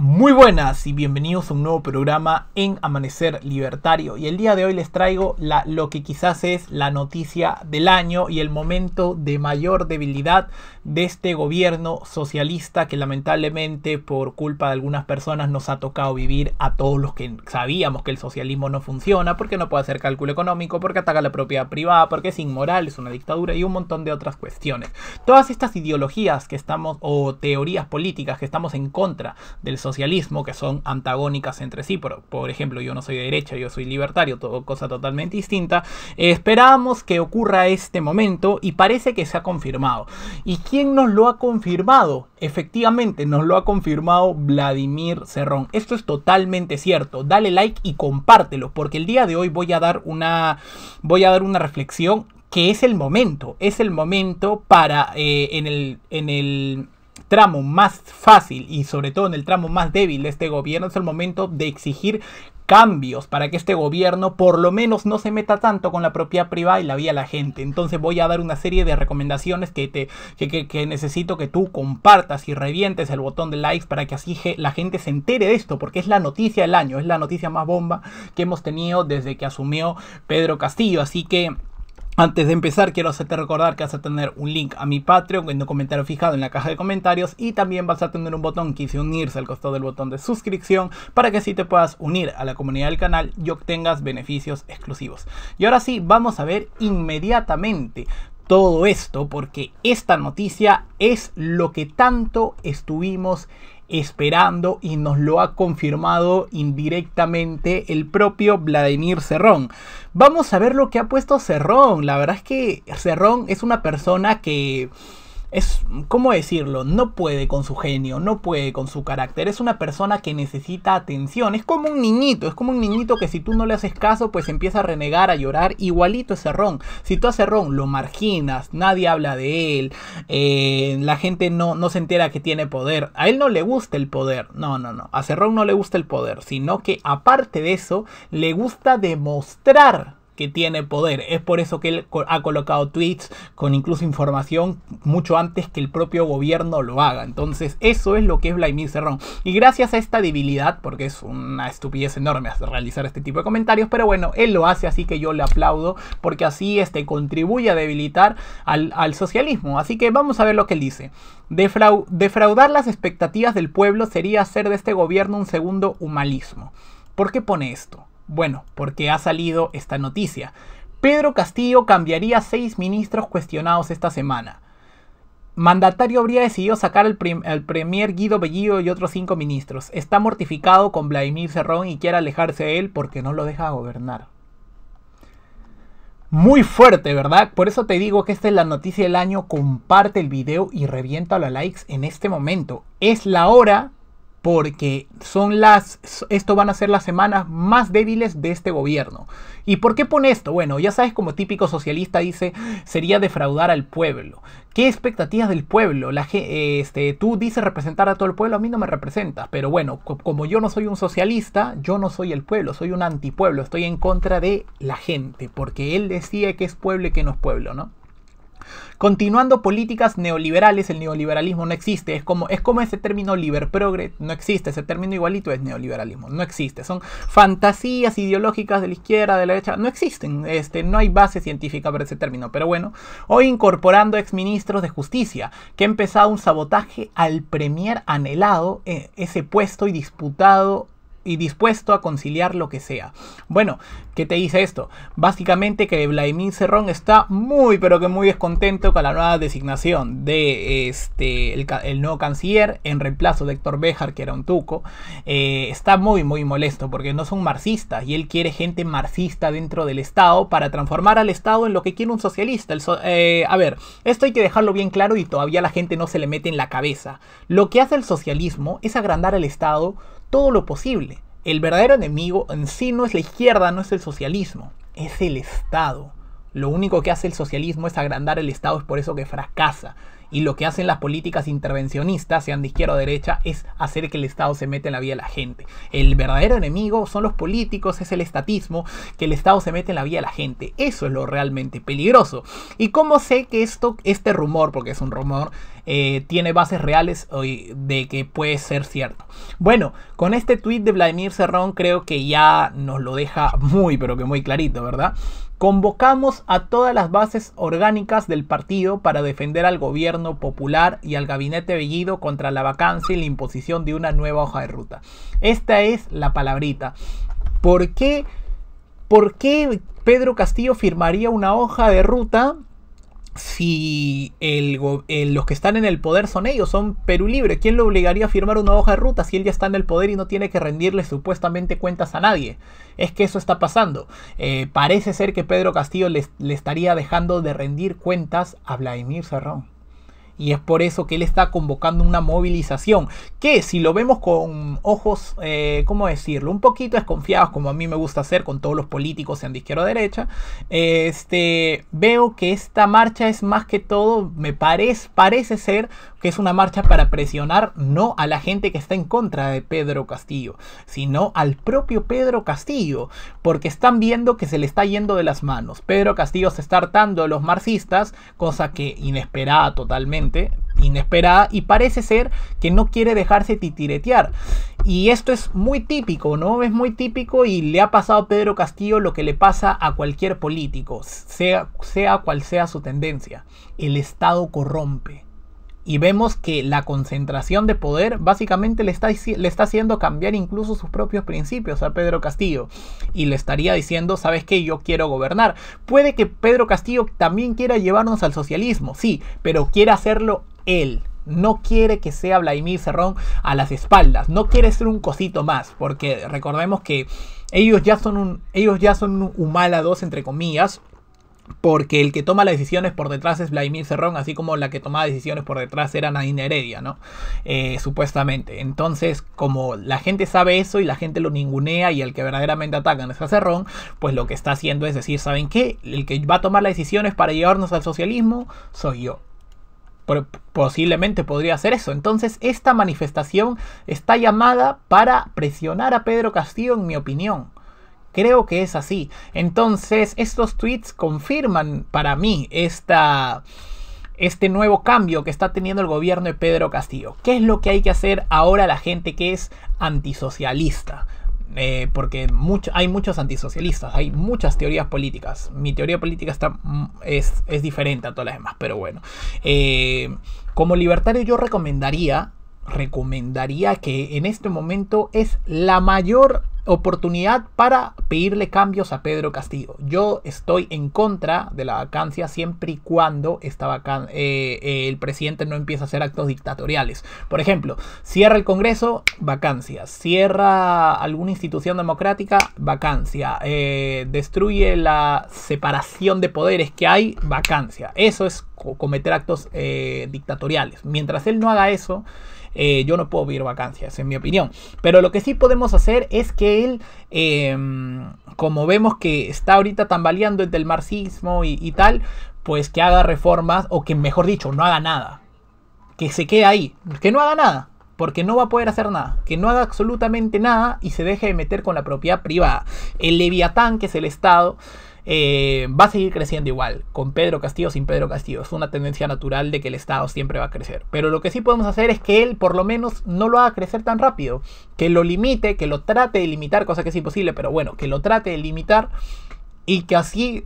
Muy buenas y bienvenidos a un nuevo programa en Amanecer Libertario. Y el día de hoy les traigo lo que quizás es la noticia del año y el momento de mayor debilidad de este gobierno socialista que lamentablemente por culpa de algunas personas nos ha tocado vivir a todos los que sabíamos que el socialismo no funciona, porque no puede hacer cálculo económico, porque ataca la propiedad privada, porque es inmoral, es una dictadura y un montón de otras cuestiones. Todas estas ideologías que estamos o teorías políticas que estamos en contra del socialismo socialismo que son antagónicas entre sí. Por, ejemplo, yo no soy de derecha, yo soy libertario, cosa totalmente distinta. Eh, esperamos que ocurra este momento y parece que se ha confirmado. ¿Y quién nos lo ha confirmado? Efectivamente, nos lo ha confirmado Vladimir Cerrón. Esto es totalmente cierto. Dale like y compártelo, porque el día de hoy voy a dar una, voy a dar una reflexión que es el momento, es el momento para eh, en el, en el tramo más fácil y sobre todo en el tramo más débil de este gobierno es el momento de exigir cambios para que este gobierno por lo menos no se meta tanto con la propiedad privada y la vía a la gente. Entonces voy a dar una serie de recomendaciones que, te, que, que, que necesito que tú compartas y revientes el botón de likes para que así la gente se entere de esto, porque es la noticia del año, es la noticia más bomba que hemos tenido desde que asumió Pedro Castillo. Así que... Antes de empezar, quiero hacerte recordar que vas a tener un link a mi Patreon en un comentario fijado en la caja de comentarios y también vas a tener un botón que dice unirse al costado del botón de suscripción para que así te puedas unir a la comunidad del canal y obtengas beneficios exclusivos. Y ahora sí, vamos a ver inmediatamente todo esto porque esta noticia es lo que tanto estuvimos esperando y nos lo ha confirmado indirectamente el propio Vladimir Cerrón. Vamos a ver lo que ha puesto Cerrón. La verdad es que Cerrón es una persona que es, ¿cómo decirlo? No puede con su genio, no puede con su carácter. Es una persona que necesita atención. Es como un niñito, es como un niñito que si tú no le haces caso, pues empieza a renegar, a llorar. Igualito es Cerrón. Si tú a Cerrón lo marginas, nadie habla de él, eh, la gente no, no se entera que tiene poder. A él no le gusta el poder. No, no, no. A Cerrón no le gusta el poder, sino que aparte de eso, le gusta demostrar que tiene poder. Es por eso que él ha colocado tweets con incluso información mucho antes que el propio gobierno lo haga. Entonces, eso es lo que es Vladimir Cerrón. Y gracias a esta debilidad, porque es una estupidez enorme realizar este tipo de comentarios, pero bueno, él lo hace, así que yo le aplaudo, porque así este contribuye a debilitar al, socialismo. Así que vamos a ver lo que él dice. defraudar las expectativas del pueblo sería hacer de este gobierno un segundo humanismo. ¿Por qué pone esto? Bueno, porque ha salido esta noticia. Pedro Castillo cambiaría seis ministros cuestionados esta semana. Mandatario habría decidido sacar al, premier Guido Bellido y otros cinco ministros. Está mortificado con Vladimir Cerrón y quiere alejarse de él porque no lo deja gobernar. Muy fuerte, ¿verdad? Por eso te digo que esta es la noticia del año. Comparte el video y revienta a likes en este momento. Es la hora porque son las, esto van a ser las semanas más débiles de este gobierno. ¿Y por qué pone esto? Bueno, ya sabes, como típico socialista dice, sería defraudar al pueblo. ¿Qué expectativas del pueblo? La, este, tú dices representar a todo el pueblo, a mí no me representas, pero bueno, como yo no soy un socialista, yo no soy el pueblo, soy un antipueblo, estoy en contra de la gente, porque él decía que es pueblo y que no es pueblo, ¿no? Continuando políticas neoliberales, el neoliberalismo no existe. Es como, es como ese término liberprogre, no existe. Ese término igualito es neoliberalismo, no existe. Son fantasías ideológicas de la izquierda, de la derecha, no existen. Este, no hay base científica para ese término. Pero bueno, hoy incorporando exministros de justicia, que ha empezado un sabotaje al premier anhelado, eh, ese puesto y disputado y dispuesto a conciliar lo que sea. Bueno, ¿qué te dice esto? Básicamente que Vladimir Cerrón está muy pero que muy descontento con la nueva designación de este el, nuevo canciller en reemplazo de Héctor Béjar, que era un tuco. Eh, está muy muy molesto porque no son marxistas y él quiere gente marxista dentro del Estado para transformar al Estado en lo que quiere un socialista. Eh, a ver, esto hay que dejarlo bien claro y todavía la gente no se le mete en la cabeza. Lo que hace el socialismo es agrandar el Estado todo lo posible. El verdadero enemigo en sí no es la izquierda, no es el socialismo, es el Estado. Lo único que hace el socialismo es agrandar el Estado, es por eso que fracasa y lo que hacen las políticas intervencionistas, sean de izquierda o derecha, es hacer que el Estado se meta en la vida de la gente. El verdadero enemigo son los políticos, es el estatismo, que el Estado se mete en la vida de la gente. Eso es lo realmente peligroso. ¿Y cómo sé que esto, este rumor, porque es un rumor, eh, tiene bases reales de que puede ser cierto? Bueno, con este tweet de Vladimir Cerrón creo que ya nos lo deja muy, pero que muy clarito, ¿verdad? Convocamos a todas las bases orgánicas del partido para defender al gobierno popular y al gabinete Bellido contra la vacancia y la imposición de una nueva hoja de ruta. Esta es la palabrita. ¿Por qué, por qué Pedro Castillo firmaría una hoja de ruta si los que están en el poder son ellos, son Perú Libre. ¿Quién lo obligaría a firmar una hoja de ruta si él ya está en el poder y no tiene que rendirle supuestamente cuentas a nadie? Es que eso está pasando. Eh, parece ser que Pedro Castillo le, le estaría dejando de rendir cuentas a Vladimir Serrón. Y es por eso que él está convocando una movilización que si lo vemos con ojos, eh, ¿cómo decirlo? Un poquito desconfiados, como a mí me gusta hacer con todos los políticos, sean de izquierda o derecha, este, veo que esta marcha es más que todo, me parece, parece ser que es una marcha para presionar no a la gente que está en contra de Pedro Castillo, sino al propio Pedro Castillo, porque están viendo que se le está yendo de las manos. Pedro Castillo se está hartando de los marxistas, cosa que inesperada totalmente inesperada y parece ser que no quiere dejarse titiretear. Y esto es muy típico, ¿no? Es muy típico y le ha pasado a Pedro Castillo lo que le pasa a cualquier político, sea, sea cual sea su tendencia. El Estado corrompe y vemos que la concentración de poder básicamente le está, le está haciendo cambiar incluso sus propios principios a Pedro Castillo y le estaría diciendo, ¿sabes qué? Yo quiero gobernar. Puede que Pedro Castillo también quiera llevarnos al socialismo, sí, pero quiere hacerlo él, no quiere que sea Vladimir Cerrón a las espaldas, no quiere ser un cosito más, porque recordemos que ellos ya son un, ellos ya son entre comillas, porque el que toma las decisiones por detrás es Vladimir Cerrón, así como la que tomaba decisiones por detrás era Nadine Heredia, ¿no? Eh, supuestamente. Entonces, como la gente sabe eso y la gente lo ningunea y el que verdaderamente atacan es a Cerrón, pues lo que está haciendo es decir, ¿saben qué? El que va a tomar las decisiones para llevarnos al socialismo soy yo posiblemente podría hacer eso. Entonces, esta manifestación está llamada para presionar a Pedro Castillo, en mi opinión. Creo que es así. Entonces, estos tweets confirman para mí este nuevo cambio que está teniendo el gobierno de Pedro Castillo. ¿Qué es lo que hay que hacer ahora la gente que es antisocialista? Eh, porque hay muchos antisocialistas, hay muchas teorías políticas. Mi teoría política está, mm, es, diferente a todas las demás, pero bueno. Eh, como libertario yo recomendaría recomendaría que en este momento es la mayor oportunidad para pedirle cambios a Pedro Castillo. Yo estoy en contra de la vacancia siempre y cuando esta eh, eh, el presidente no empiece a hacer actos dictatoriales. Por ejemplo, cierra el Congreso, vacancia. Cierra alguna institución democrática, vacancia. Eh, destruye la separación de poderes que hay, vacancia. Eso es cometer actos dictatoriales. Mientras él no haga eso... Eh, yo no puedo vivir vacancias, en mi opinión. Pero lo que sí podemos hacer es que él, em, como vemos que está ahorita tambaleando entre el marxismo y, y tal, pues que haga reformas, o que mejor dicho, no haga nada. Que se quede ahí, que no haga nada porque no va a poder hacer nada, que no haga absolutamente nada y se deje de meter con la propiedad privada. El leviatán, que es el Estado, eh, va a seguir creciendo igual, con Pedro Castillo, sin Pedro Castillo. Es una tendencia natural de que el Estado siempre va a crecer. Pero lo que sí podemos hacer es que él por lo menos no lo haga crecer tan rápido, que lo limite, que lo trate de limitar, cosa que es imposible, pero bueno, que lo trate de limitar y que así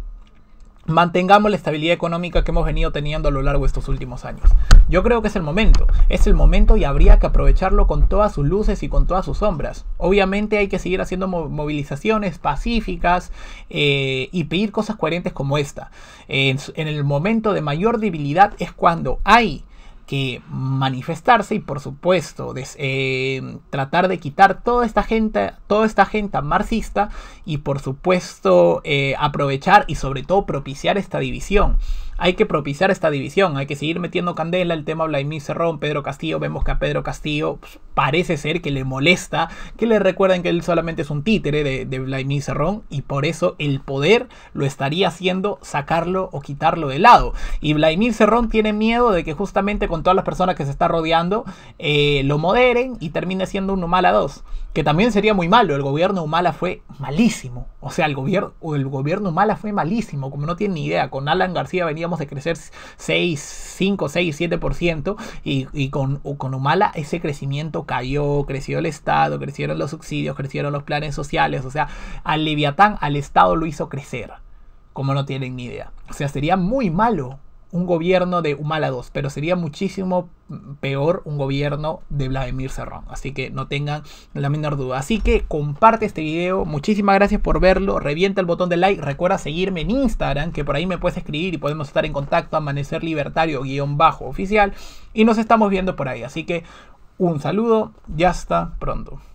mantengamos la estabilidad económica que hemos venido teniendo a lo largo de estos últimos años. Yo creo que es el momento, es el momento y habría que aprovecharlo con todas sus luces y con todas sus sombras. Obviamente hay que seguir haciendo movilizaciones pacíficas eh, y pedir cosas coherentes como esta. en el momento de mayor debilidad es cuando hay que manifestarse y por supuesto eh, tratar de quitar toda esta gente, toda esta gente marxista y por supuesto eh, aprovechar y sobre todo propiciar esta división hay que propiciar esta división, hay que seguir metiendo candela, el tema Vladimir Serrón, Pedro Castillo, vemos que a Pedro Castillo pues, parece ser que le molesta, que le recuerden que él solamente es un títere de, de Serrón Cerrón y por eso el poder lo estaría haciendo sacarlo o quitarlo de lado. Y Vladimir Serrón tiene miedo de que justamente con todas las personas que se está rodeando eh, lo moderen y termine siendo uno mal a dos que también sería muy malo. El gobierno Humala fue malísimo. O sea, el gobierno, el gobierno Humala fue malísimo, como no tienen ni idea. Con Alan García veníamos de crecer 6, 5, 6, 7%, y, y con, con Humala ese crecimiento cayó, creció el Estado, crecieron los subsidios, crecieron los planes sociales. O sea, al Leviatán, al Estado lo hizo crecer, como no tienen ni idea. O sea, sería muy malo un gobierno de Humala 2, pero sería muchísimo peor un gobierno de Vladimir Cerrón. Así que no tengan la menor duda. Así que comparte este video. Muchísimas gracias por verlo. Revienta el botón de like. Recuerda seguirme en Instagram, que por ahí me puedes escribir y podemos estar en contacto. Amanecer Libertario guión bajo oficial. Y nos estamos viendo por ahí. Así que un saludo Ya está pronto.